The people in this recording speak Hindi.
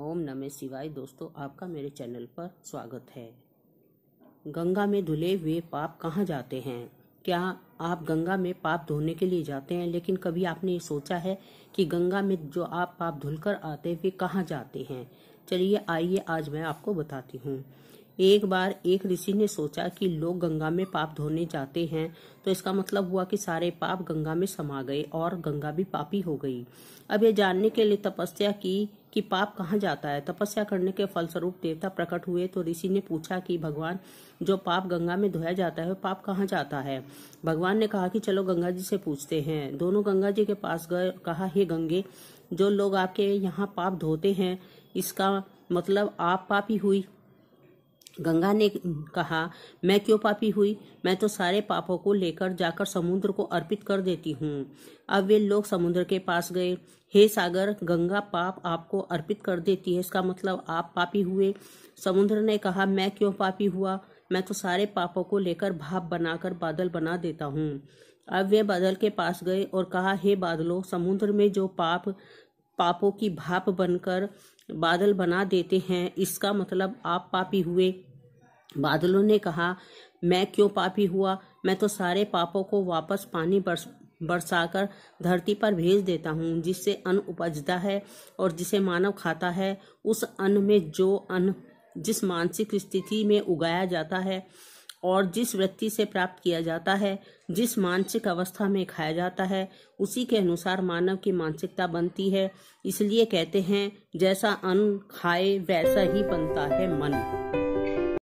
ओम नमः शिवाय दोस्तों आपका मेरे चैनल पर स्वागत है गंगा में धुले हुए पाप कहाँ जाते हैं क्या आप गंगा में पाप धोने के लिए जाते हैं लेकिन कभी आपने ये सोचा है कि गंगा में जो आप पाप धुलकर आते वे कहाँ जाते हैं चलिए आइए आज मैं आपको बताती हूँ एक बार एक ऋषि ने सोचा कि लोग गंगा में पाप धोने जाते हैं तो इसका मतलब हुआ कि सारे पाप गंगा में समा गए और गंगा भी पापी हो गई अब यह जानने के लिए तपस्या की कि पाप कहाँ जाता है तपस्या करने के फलस्वरूप देवता प्रकट हुए तो ऋषि ने पूछा कि भगवान जो पाप गंगा में धोया जाता है पाप कहाँ जाता है भगवान ने कहा कि चलो गंगा जी से पूछते हैं दोनों गंगा जी के पास गए कहा हे गंगे जो लोग आपके यहाँ पाप धोते हैं इसका मतलब आप पापी हुई गंगा ने कहा मैं क्यों पापी हुई मैं तो सारे पापों को लेकर जाकर समुद्र को अर्पित कर देती हूँ अब वे लोग समुद्र के पास गए हे सागर गंगा पाप आपको अर्पित कर देती है इसका मतलब आप पापी हुए समुद्र ने कहा मैं क्यों पापी हुआ मैं तो सारे पापों को लेकर भाप बनाकर बादल बना देता हूँ अब वे बादल के पास गए और कहा हे बादलों समुद्र में जो पाप पापों की भाप बनकर बादल बना देते हैं इसका मतलब आप पापी हुए बादलों ने कहा मैं क्यों पापी हुआ मैं तो सारे पापों को वापस पानी बरस बरसाकर धरती पर भेज देता हूँ जिससे अन्न उपजता है और जिसे मानव खाता है उस अन्न में जो अन्न जिस मानसिक स्थिति में उगाया जाता है और जिस व्यक्ति से प्राप्त किया जाता है जिस मानसिक अवस्था में खाया जाता है उसी के अनुसार मानव की मानसिकता बनती है इसलिए कहते हैं जैसा अन्न खाए वैसा ही बनता है मन